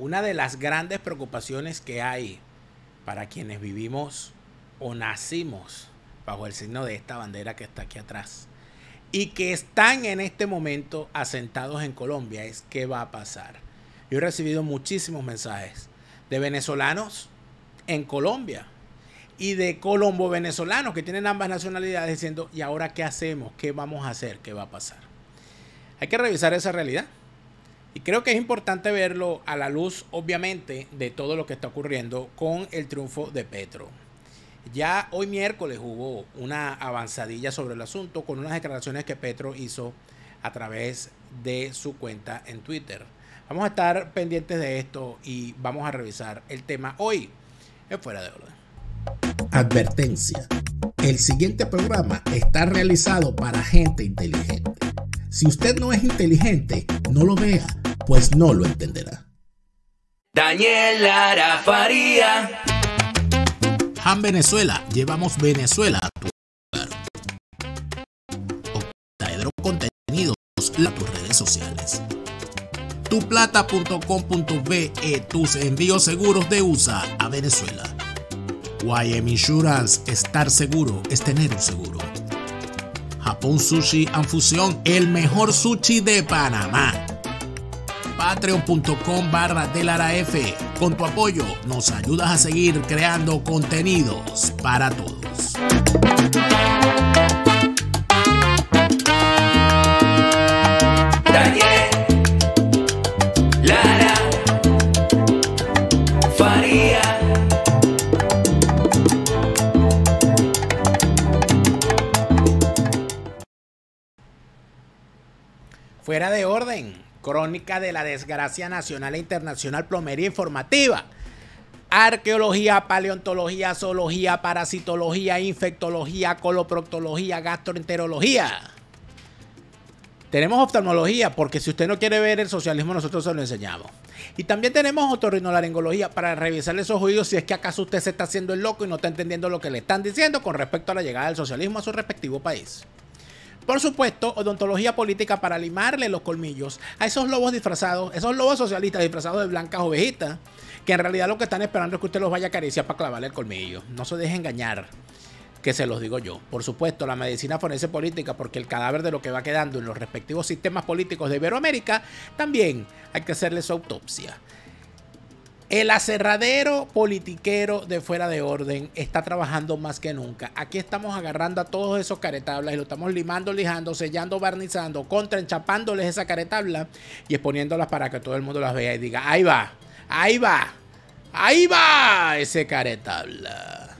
Una de las grandes preocupaciones que hay para quienes vivimos o nacimos bajo el signo de esta bandera que está aquí atrás y que están en este momento asentados en Colombia es qué va a pasar. Yo he recibido muchísimos mensajes de venezolanos en Colombia y de colombo-venezolanos que tienen ambas nacionalidades diciendo, ¿y ahora qué hacemos? ¿Qué vamos a hacer? ¿Qué va a pasar? Hay que revisar esa realidad. Y creo que es importante verlo a la luz, obviamente, de todo lo que está ocurriendo con el triunfo de Petro. Ya hoy miércoles hubo una avanzadilla sobre el asunto con unas declaraciones que Petro hizo a través de su cuenta en Twitter. Vamos a estar pendientes de esto y vamos a revisar el tema hoy Es Fuera de Orden. Advertencia. El siguiente programa está realizado para gente inteligente. Si usted no es inteligente, no lo vea, pues no lo entenderá. Daniela Arafaría Han Venezuela, llevamos Venezuela a tu lugar. Octaedro Contenidos, en tus redes sociales. Tuplata.com.be, eh, tus envíos seguros de USA a Venezuela. YM Insurance, estar seguro es tener un seguro. Un Sushi en Fusión, el mejor sushi de Panamá. Patreon.com barra F. Con tu apoyo nos ayudas a seguir creando contenidos para todos. Fuera de orden, crónica de la desgracia nacional e internacional, plomería informativa. Arqueología, paleontología, zoología, parasitología, infectología, coloproctología, gastroenterología. Tenemos oftalmología, porque si usted no quiere ver el socialismo, nosotros se lo enseñamos. Y también tenemos otorrinolaringología para revisarle esos oídos si es que acaso usted se está haciendo el loco y no está entendiendo lo que le están diciendo con respecto a la llegada del socialismo a su respectivo país. Por supuesto, odontología política para limarle los colmillos a esos lobos disfrazados, esos lobos socialistas disfrazados de blancas ovejitas, que en realidad lo que están esperando es que usted los vaya a acariciar para clavarle el colmillo. No se deje engañar que se los digo yo. Por supuesto, la medicina fornece política, porque el cadáver de lo que va quedando en los respectivos sistemas políticos de Iberoamérica, también hay que hacerle su autopsia. El aserradero politiquero de fuera de orden está trabajando más que nunca. Aquí estamos agarrando a todos esos caretablas y lo estamos limando, lijando, sellando, barnizando, contraenchapándoles esa caretabla y exponiéndolas para que todo el mundo las vea y diga, ahí va, ahí va, ahí va ese caretabla.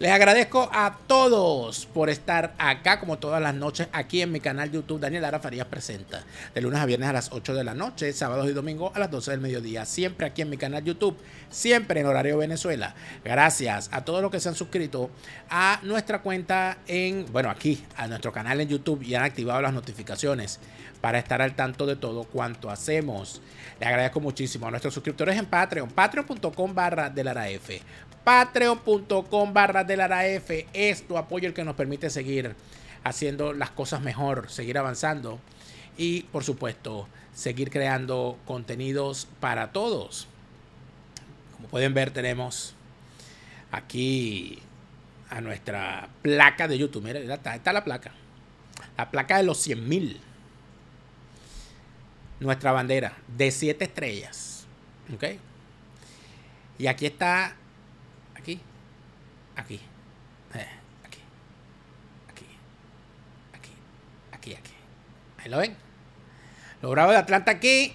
Les agradezco a todos por estar acá, como todas las noches, aquí en mi canal de YouTube Daniel Ara Farías Presenta. De lunes a viernes a las 8 de la noche, sábados y domingos a las 12 del mediodía. Siempre aquí en mi canal YouTube, siempre en horario Venezuela. Gracias a todos los que se han suscrito a nuestra cuenta en, bueno, aquí, a nuestro canal en YouTube y han activado las notificaciones para estar al tanto de todo cuanto hacemos. Le agradezco muchísimo a nuestros suscriptores en Patreon, patreon.com barra F. Patreon.com barra del F es tu apoyo el que nos permite seguir haciendo las cosas mejor, seguir avanzando y por supuesto seguir creando contenidos para todos. Como pueden ver tenemos aquí a nuestra placa de YouTube. Mira, está, está la placa. La placa de los 100 mil nuestra bandera de siete estrellas. ¿Ok? Y aquí está. Aquí. Eh, aquí. aquí. Aquí. Aquí. Aquí, Ahí lo ven. Los Bravos de Atlanta aquí.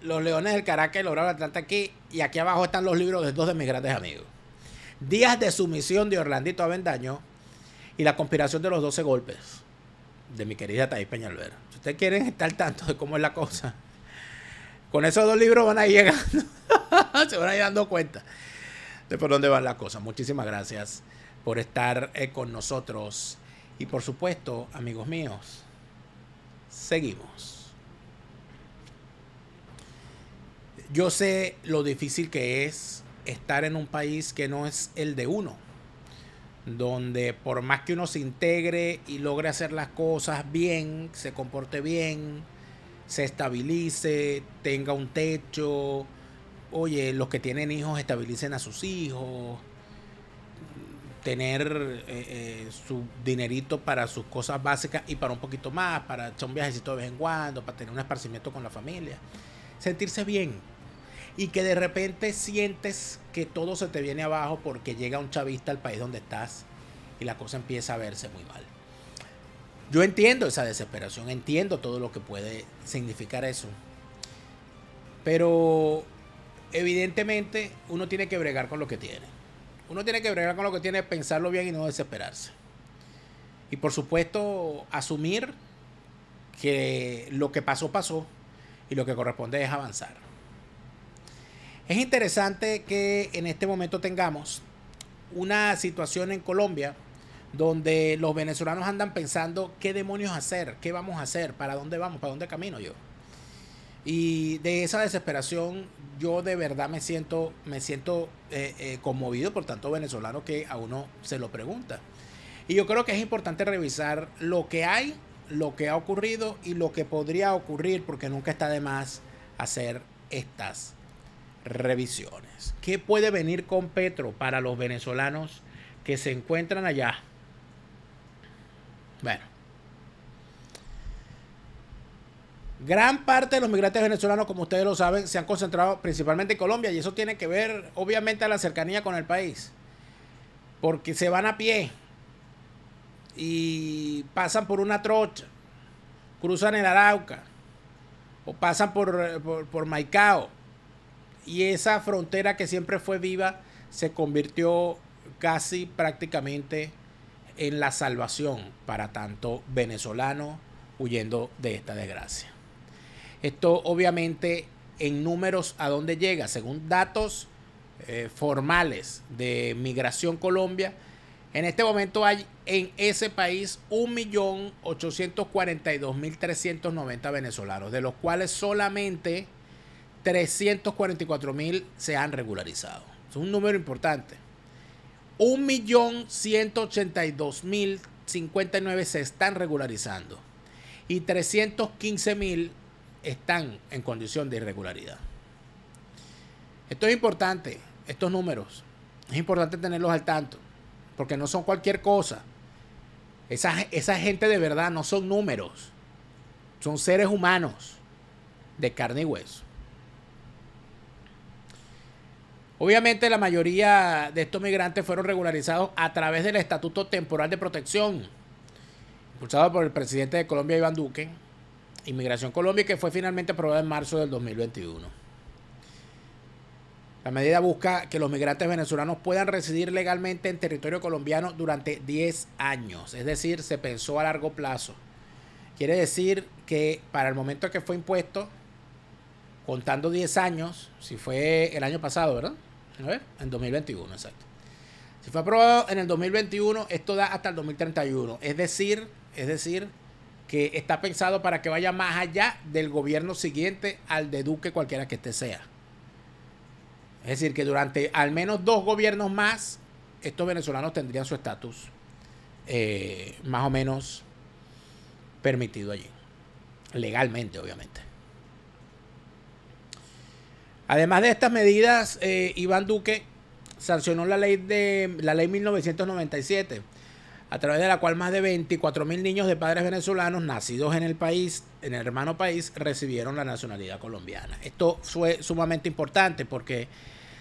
Los Leones del Caracas y los de Atlanta aquí. Y aquí abajo están los libros de dos de mis grandes amigos. Días de sumisión de Orlandito Avendaño y la conspiración de los doce golpes de mi querida Thais Peñalver ustedes quieren estar tanto de cómo es la cosa, con esos dos libros van a ir llegando, se van a ir dando cuenta de por dónde van las cosas. Muchísimas gracias por estar eh, con nosotros y por supuesto, amigos míos, seguimos. Yo sé lo difícil que es estar en un país que no es el de uno donde por más que uno se integre y logre hacer las cosas bien, se comporte bien, se estabilice, tenga un techo, oye, los que tienen hijos estabilicen a sus hijos, tener eh, eh, su dinerito para sus cosas básicas y para un poquito más, para echar un viajecito de vez en cuando, para tener un esparcimiento con la familia, sentirse bien y que de repente sientes que todo se te viene abajo porque llega un chavista al país donde estás y la cosa empieza a verse muy mal. Yo entiendo esa desesperación, entiendo todo lo que puede significar eso. Pero evidentemente uno tiene que bregar con lo que tiene. Uno tiene que bregar con lo que tiene, pensarlo bien y no desesperarse. Y por supuesto, asumir que lo que pasó pasó y lo que corresponde es avanzar. Es interesante que en este momento tengamos una situación en Colombia donde los venezolanos andan pensando qué demonios hacer, qué vamos a hacer, para dónde vamos, para dónde camino yo. Y de esa desesperación yo de verdad me siento, me siento eh, eh, conmovido por tanto venezolano que a uno se lo pregunta. Y yo creo que es importante revisar lo que hay, lo que ha ocurrido y lo que podría ocurrir, porque nunca está de más hacer estas revisiones. ¿Qué puede venir con Petro para los venezolanos que se encuentran allá? Bueno. Gran parte de los migrantes venezolanos, como ustedes lo saben, se han concentrado principalmente en Colombia y eso tiene que ver obviamente a la cercanía con el país. Porque se van a pie y pasan por una trocha, cruzan el Arauca o pasan por, Maicao y esa frontera que siempre fue viva se convirtió casi prácticamente en la salvación para tanto venezolano huyendo de esta desgracia. Esto obviamente en números a dónde llega, según datos eh, formales de Migración Colombia, en este momento hay en ese país 1.842.390 venezolanos, de los cuales solamente 344 mil se han regularizado. Es un número importante. 1.182.059 se están regularizando y 315.000 están en condición de irregularidad. Esto es importante, estos números. Es importante tenerlos al tanto, porque no son cualquier cosa. Esa, esa gente de verdad no son números, son seres humanos de carne y hueso. Obviamente la mayoría de estos migrantes fueron regularizados a través del Estatuto Temporal de Protección, impulsado por el presidente de Colombia, Iván Duque, Inmigración Colombia, que fue finalmente aprobada en marzo del 2021. La medida busca que los migrantes venezolanos puedan residir legalmente en territorio colombiano durante 10 años, es decir, se pensó a largo plazo. Quiere decir que para el momento que fue impuesto, contando 10 años, si fue el año pasado, ¿verdad? A ver, en 2021, exacto. Si fue aprobado en el 2021, esto da hasta el 2031. Es decir, es decir, que está pensado para que vaya más allá del gobierno siguiente al de Duque, cualquiera que este sea. Es decir, que durante al menos dos gobiernos más, estos venezolanos tendrían su estatus eh, más o menos permitido allí. Legalmente, obviamente. Además de estas medidas, eh, Iván Duque sancionó la ley, de, la ley 1997, a través de la cual más de 24 mil niños de padres venezolanos nacidos en el país, en el hermano país, recibieron la nacionalidad colombiana. Esto fue sumamente importante porque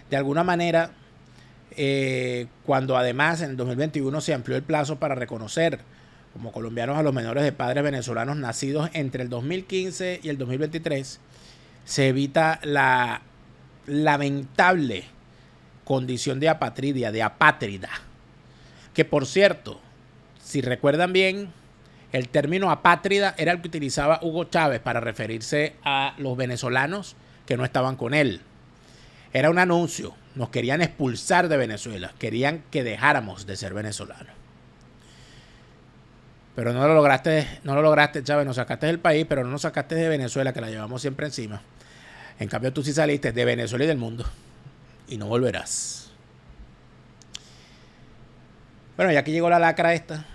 de alguna manera, eh, cuando además en el 2021 se amplió el plazo para reconocer como colombianos a los menores de padres venezolanos nacidos entre el 2015 y el 2023, se evita la lamentable condición de apatridia, de apátrida. Que por cierto, si recuerdan bien, el término apátrida era el que utilizaba Hugo Chávez para referirse a los venezolanos que no estaban con él. Era un anuncio, nos querían expulsar de Venezuela, querían que dejáramos de ser venezolanos. Pero no lo lograste, no lo lograste, Chávez, nos sacaste del país, pero no nos sacaste de Venezuela, que la llevamos siempre encima. En cambio, tú sí saliste de Venezuela y del mundo. Y no volverás. Bueno, ya aquí llegó la lacra esta,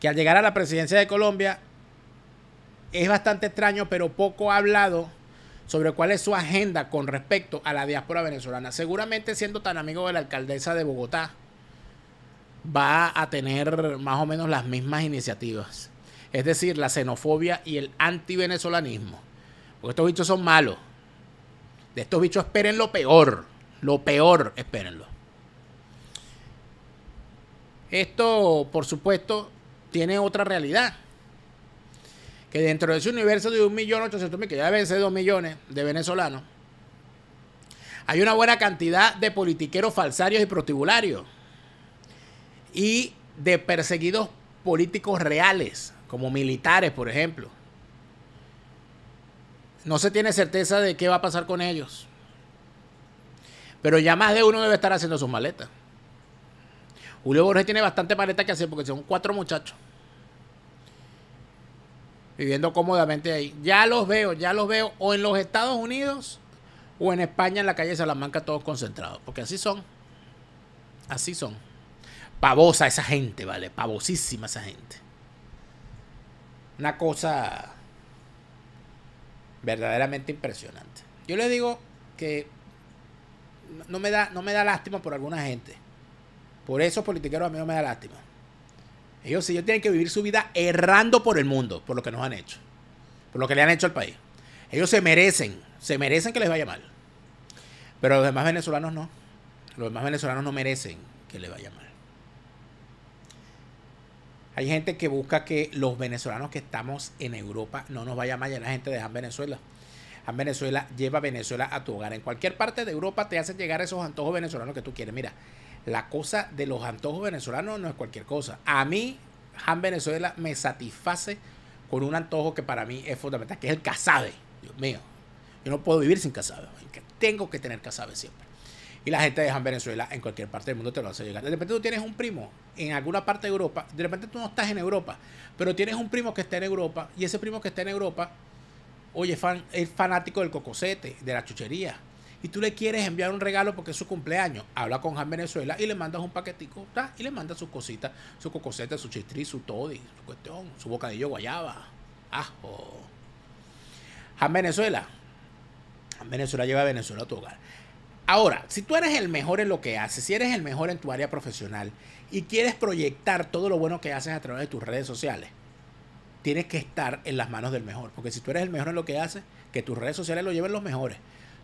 que al llegar a la presidencia de Colombia es bastante extraño, pero poco hablado sobre cuál es su agenda con respecto a la diáspora venezolana. Seguramente siendo tan amigo de la alcaldesa de Bogotá, va a tener más o menos las mismas iniciativas. Es decir, la xenofobia y el antivenezolanismo. Porque estos bichos son malos. De estos bichos esperen lo peor. Lo peor, espérenlo. Esto, por supuesto, tiene otra realidad. Que dentro de ese universo de 1.800.000, que ya deben ser 2 millones de venezolanos, hay una buena cantidad de politiqueros falsarios y protibularios. Y de perseguidos políticos reales, como militares, por ejemplo no se tiene certeza de qué va a pasar con ellos. Pero ya más de uno debe estar haciendo sus maletas. Julio Borges tiene bastante maleta que hacer porque son cuatro muchachos. Viviendo cómodamente ahí. Ya los veo, ya los veo o en los Estados Unidos o en España en la calle Salamanca todos concentrados. Porque así son. Así son. Pavosa esa gente, ¿vale? Pavosísima esa gente. Una cosa verdaderamente impresionante. Yo les digo que no me da, no me da lástima por alguna gente. Por esos politiqueros a mí no me da lástima. Ellos, si ellos tienen que vivir su vida errando por el mundo, por lo que nos han hecho, por lo que le han hecho al país. Ellos se merecen, se merecen que les vaya mal. Pero los demás venezolanos no. Los demás venezolanos no merecen que les vaya mal. Hay gente que busca que los venezolanos que estamos en Europa no nos vaya mal la gente de Han Venezuela. Han Venezuela lleva Venezuela a tu hogar. En cualquier parte de Europa te hacen llegar esos antojos venezolanos que tú quieres. Mira, la cosa de los antojos venezolanos no es cualquier cosa. A mí, Han Venezuela me satisface con un antojo que para mí es fundamental, que es el casabe. Dios mío, yo no puedo vivir sin casabe. Tengo que tener casabe siempre. Y la gente de Venezuela en cualquier parte del mundo te lo hace llegar. De repente tú tienes un primo en alguna parte de Europa, de repente tú no estás en Europa, pero tienes un primo que está en Europa y ese primo que está en Europa, oye, es fanático del cocosete, de la chuchería. Y tú le quieres enviar un regalo porque es su cumpleaños. Habla con Han Venezuela y le mandas un paquetico y le mandas sus cositas, su cocosete, su chistri, su toddy, su cuestión, su bocadillo guayaba. Ajo. Han Venezuela. Han Venezuela lleva a Venezuela a tu hogar. Ahora, si tú eres el mejor en lo que haces, si eres el mejor en tu área profesional y quieres proyectar todo lo bueno que haces a través de tus redes sociales, tienes que estar en las manos del mejor. Porque si tú eres el mejor en lo que haces, que tus redes sociales lo lleven los mejores.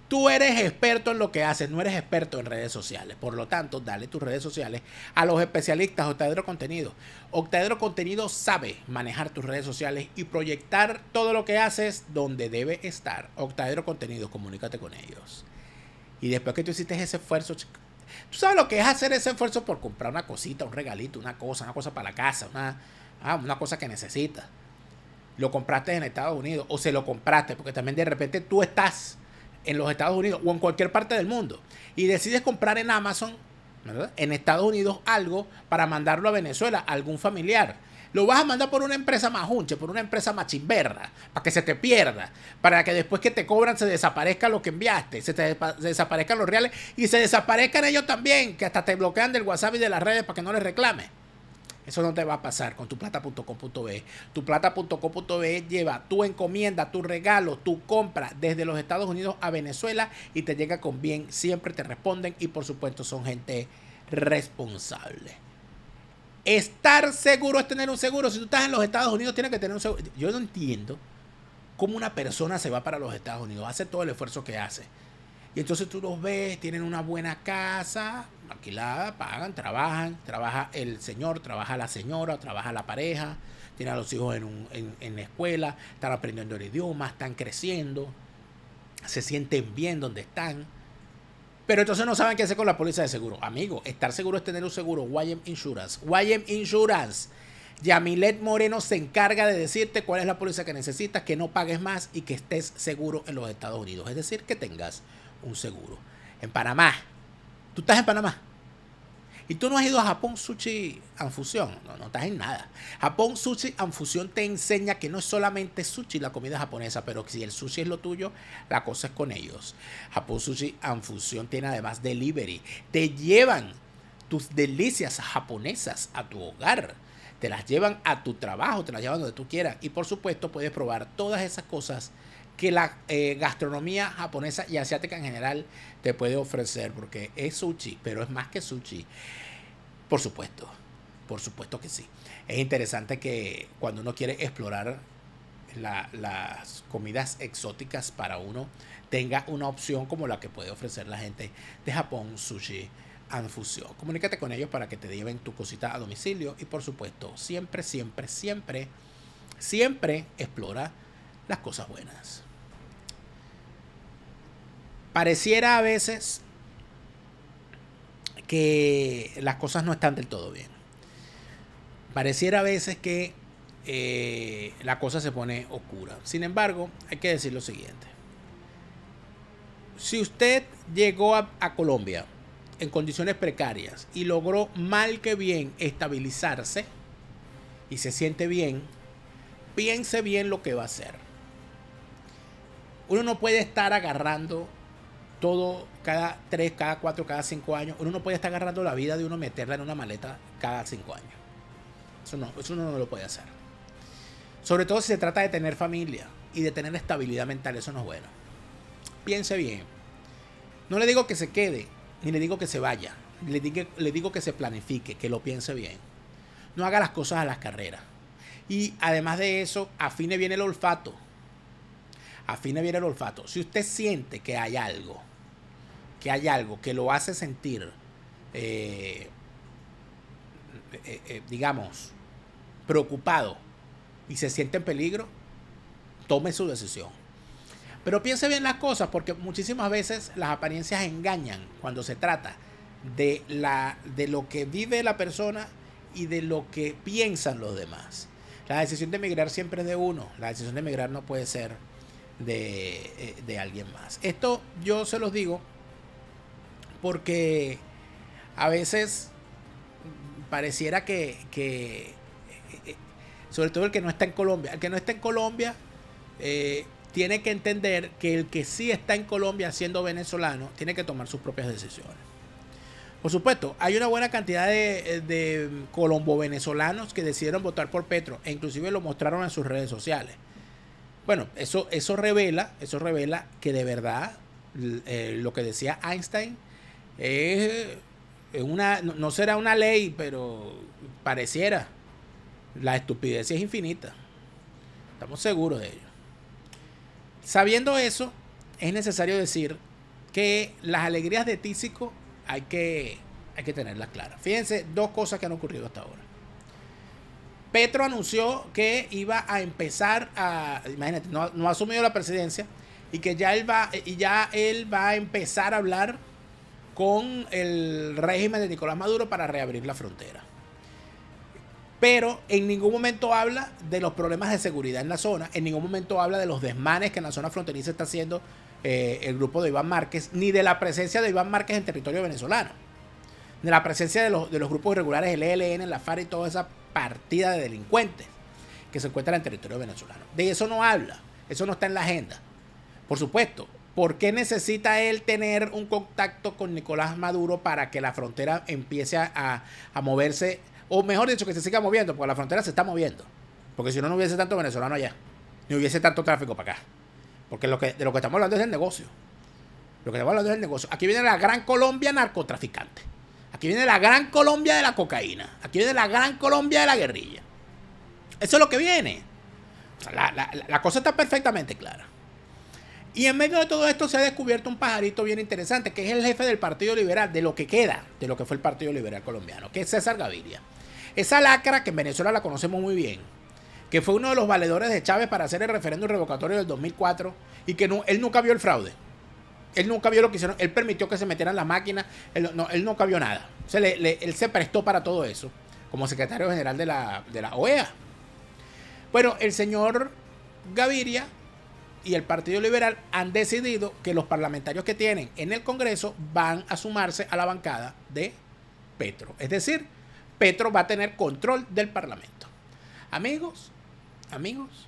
Tú eres experto en lo que haces, no eres experto en redes sociales. Por lo tanto, dale tus redes sociales a los especialistas Octaedro Contenido. Octaedro Contenido sabe manejar tus redes sociales y proyectar todo lo que haces donde debe estar. Octaedro Contenido, comunícate con ellos. Y después que tú hiciste ese esfuerzo, tú sabes lo que es hacer ese esfuerzo por comprar una cosita, un regalito, una cosa, una cosa para la casa, una, ah, una cosa que necesitas. Lo compraste en Estados Unidos o se lo compraste, porque también de repente tú estás en los Estados Unidos o en cualquier parte del mundo y decides comprar en Amazon, en Estados Unidos algo para mandarlo a Venezuela a algún familiar lo vas a mandar por una empresa majunche, por una empresa machimberra, para que se te pierda, para que después que te cobran se desaparezca lo que enviaste, se desaparezcan los reales y se desaparezcan ellos también, que hasta te bloquean del WhatsApp y de las redes para que no les reclame Eso no te va a pasar con tuplata.com.be. Tuplata.com.be lleva tu encomienda, tu regalo, tu compra desde los Estados Unidos a Venezuela y te llega con bien. Siempre te responden y por supuesto son gente responsable. Estar seguro es tener un seguro. Si tú estás en los Estados Unidos, tienes que tener un seguro. Yo no entiendo cómo una persona se va para los Estados Unidos, hace todo el esfuerzo que hace. Y entonces tú los ves, tienen una buena casa, alquilada, pagan, trabajan, trabaja el señor, trabaja la señora, trabaja la pareja, tienen a los hijos en, en la escuela, están aprendiendo el idioma, están creciendo, se sienten bien donde están. Pero entonces no saben qué hacer con la póliza de seguro. Amigo, estar seguro es tener un seguro. YM Insurance. YM Insurance. Yamilet Moreno se encarga de decirte cuál es la póliza que necesitas, que no pagues más y que estés seguro en los Estados Unidos. Es decir, que tengas un seguro. En Panamá. ¿Tú estás en Panamá? Y tú no has ido a Japón Sushi anfusión No, no estás en nada. Japón Sushi and te enseña que no es solamente sushi la comida japonesa, pero que si el sushi es lo tuyo, la cosa es con ellos. Japón Sushi and tiene además delivery. Te llevan tus delicias japonesas a tu hogar. Te las llevan a tu trabajo, te las llevan donde tú quieras. Y por supuesto puedes probar todas esas cosas que la eh, gastronomía japonesa y asiática en general te puede ofrecer, porque es sushi, pero es más que sushi. Por supuesto, por supuesto que sí. Es interesante que cuando uno quiere explorar las comidas exóticas para uno, tenga una opción como la que puede ofrecer la gente de Japón, sushi. And Comunícate con ellos para que te lleven tu cosita a domicilio y por supuesto, siempre, siempre, siempre, siempre explora las cosas buenas pareciera a veces que las cosas no están del todo bien. Pareciera a veces que eh, la cosa se pone oscura. Sin embargo, hay que decir lo siguiente. Si usted llegó a, a Colombia en condiciones precarias y logró mal que bien estabilizarse y se siente bien, piense bien lo que va a hacer. Uno no puede estar agarrando todo cada tres, cada cuatro, cada cinco años. Uno no puede estar agarrando la vida de uno meterla en una maleta cada cinco años. Eso no, eso no lo puede hacer. Sobre todo si se trata de tener familia y de tener estabilidad mental, eso no es bueno. Piense bien. No le digo que se quede, ni le digo que se vaya. Le, digo, le digo que se planifique, que lo piense bien. No haga las cosas a las carreras. Y además de eso, afine bien el olfato de bien el olfato. Si usted siente que hay algo, que hay algo que lo hace sentir, eh, eh, eh, digamos, preocupado y se siente en peligro, tome su decisión. Pero piense bien las cosas porque muchísimas veces las apariencias engañan cuando se trata de, la, de lo que vive la persona y de lo que piensan los demás. La decisión de emigrar siempre es de uno, la decisión de emigrar no puede ser eh, de, alguien más. Esto yo se los digo porque a veces pareciera que, eh, eh, sobre todo el que no está en Colombia, el que no está en Colombia tiene que entender que el que sí está en Colombia siendo venezolano tiene que tomar sus propias decisiones. Por supuesto, hay una buena cantidad de, de colombo-venezolanos que decidieron votar por Petro e inclusive lo mostraron en sus redes sociales. Bueno, eso, eso, revela, eso revela que de verdad eh, lo que decía Einstein una, no, será una ley, pero pareciera. La estupidez es infinita. Estamos seguros de ello. Sabiendo eso, es necesario decir que las alegrías de Tísico hay que, hay que tenerlas claras. Fíjense dos cosas que han ocurrido hasta ahora. Petro anunció que iba a empezar a, imagínate, no, ha asumido la presidencia y que ya él va, y ya él va a empezar a hablar con el régimen de Nicolás Maduro para reabrir la frontera. Pero en ningún momento habla de los problemas de seguridad en la zona, en ningún momento habla de los desmanes que en la zona fronteriza está haciendo eh, el grupo de Iván Márquez, ni de la presencia de Iván Márquez en territorio venezolano, de la presencia de los, grupos irregulares, el ELN, la FARC y toda esa partida de delincuentes que se encuentran en territorio venezolano. De eso no habla, eso no está en la agenda. Por supuesto, ¿por qué necesita él tener un contacto con Nicolás Maduro para que la frontera empiece a, moverse? O mejor dicho, que se siga moviendo, porque la frontera se está moviendo. Porque si no, no hubiese tanto venezolano allá, ni hubiese tanto tráfico para acá. Porque lo que, de lo que estamos hablando es del negocio. Lo que estamos hablando es del negocio. Aquí viene la gran Colombia narcotraficante. Aquí viene la gran Colombia de la cocaína. Aquí viene la gran Colombia de la guerrilla. Eso es lo que viene. la, cosa está perfectamente clara. Y en medio de todo esto se ha descubierto un pajarito bien interesante, que es el jefe del Partido Liberal, de lo que queda de lo que fue el Partido Liberal Colombiano, que es César Gaviria. Esa lacra que en Venezuela la conocemos muy bien, que fue uno de los valedores de Chávez para hacer el referéndum revocatorio del 2004 y que él nunca vio el fraude él nunca vio lo que hicieron, él permitió que se metieran las máquinas, él, no, él nunca vio nada. Se él se prestó para todo eso como secretario general de la, de la OEA. Bueno, el señor Gaviria y el Partido Liberal han decidido que los parlamentarios que tienen en el Congreso van a sumarse a la bancada de Petro. Es decir, Petro va a tener control del Parlamento. Amigos, amigos,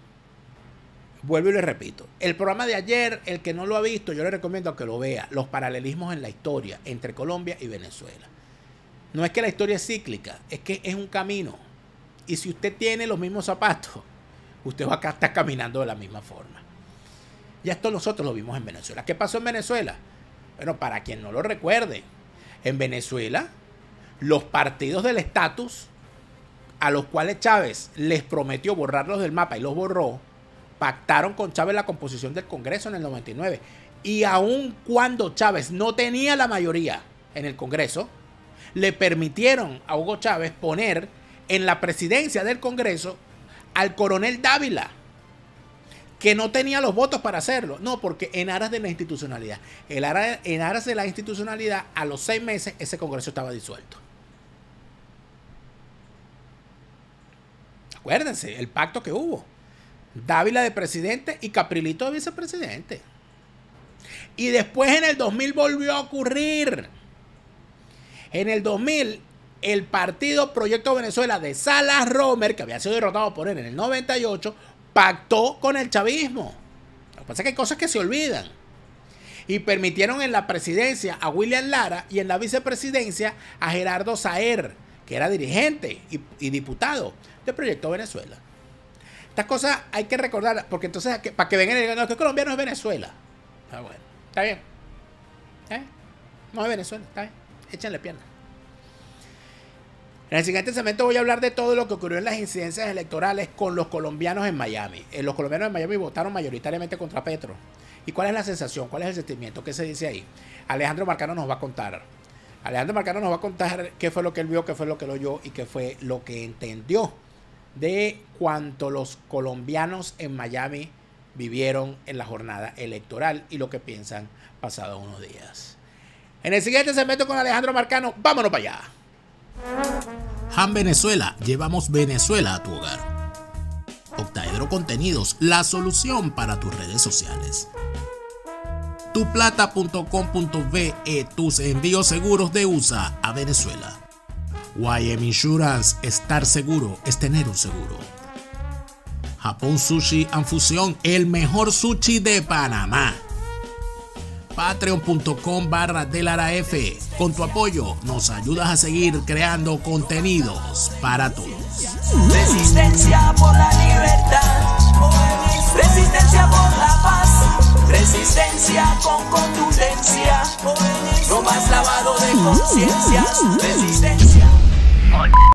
vuelvo y le repito, el programa de ayer, el que no lo ha visto, yo le recomiendo que lo vea, los paralelismos en la historia entre Colombia y Venezuela. No es que la historia es cíclica, es que es un camino. Y si usted tiene los mismos zapatos, usted va a estar caminando de la misma forma. Ya esto nosotros lo vimos en Venezuela. ¿Qué pasó en Venezuela? Bueno, para quien no lo recuerde, en Venezuela los partidos del estatus a los cuales Chávez les prometió borrarlos del mapa y los borró, pactaron con Chávez la composición del Congreso en el 99. Y aun cuando Chávez no tenía la mayoría en el Congreso, le permitieron a Hugo Chávez poner en la presidencia del Congreso al coronel Dávila, que no tenía los votos para hacerlo. No, porque en aras de la institucionalidad, en aras, en aras de la institucionalidad, a los seis meses ese Congreso estaba disuelto. Acuérdense, el pacto que hubo. Dávila de presidente y Caprilito de vicepresidente. Y después en el 2000 volvió a ocurrir. En el 2000, el partido Proyecto Venezuela de Salas Romer, que había sido derrotado por él en el 98, pactó con el chavismo. Lo que pasa es que hay cosas que se olvidan. Y permitieron en la presidencia a William Lara y en la vicepresidencia a Gerardo Saer, que era dirigente y, y diputado de Proyecto Venezuela cosas hay que recordar, porque entonces, para que vengan y digan, no, que colombiano es Venezuela. Ah, está bien. ¿Eh? No es Venezuela, está bien. Échenle pierna. En el siguiente segmento voy a hablar de todo lo que ocurrió en las incidencias electorales con los colombianos en Miami. Eh, los colombianos en Miami votaron mayoritariamente contra Petro. ¿Y cuál es la sensación? ¿Cuál es el sentimiento? ¿Qué se dice ahí? Alejandro Marcano nos va a contar. Alejandro Marcano nos va a contar qué fue lo que él vio, qué fue lo que lo oyó y qué fue lo que entendió de cuanto los colombianos en Miami vivieron en la jornada electoral y lo que piensan pasado unos días. En el siguiente segmento con Alejandro Marcano, vámonos para allá. Han Venezuela, llevamos Venezuela a tu hogar. Octaedro Contenidos, la solución para tus redes sociales. Tuplata.com.ve, eh, tus envíos seguros de USA a Venezuela. YM Insurance, estar seguro es tener un seguro. Japón Sushi and Fusión, el mejor sushi de Panamá. Patreon.com barra F. Con tu apoyo nos ayudas a seguir creando contenidos para todos. Resistencia por la libertad, resistencia por la paz, resistencia con contundencia, no más lavado de conciencia resistencia. on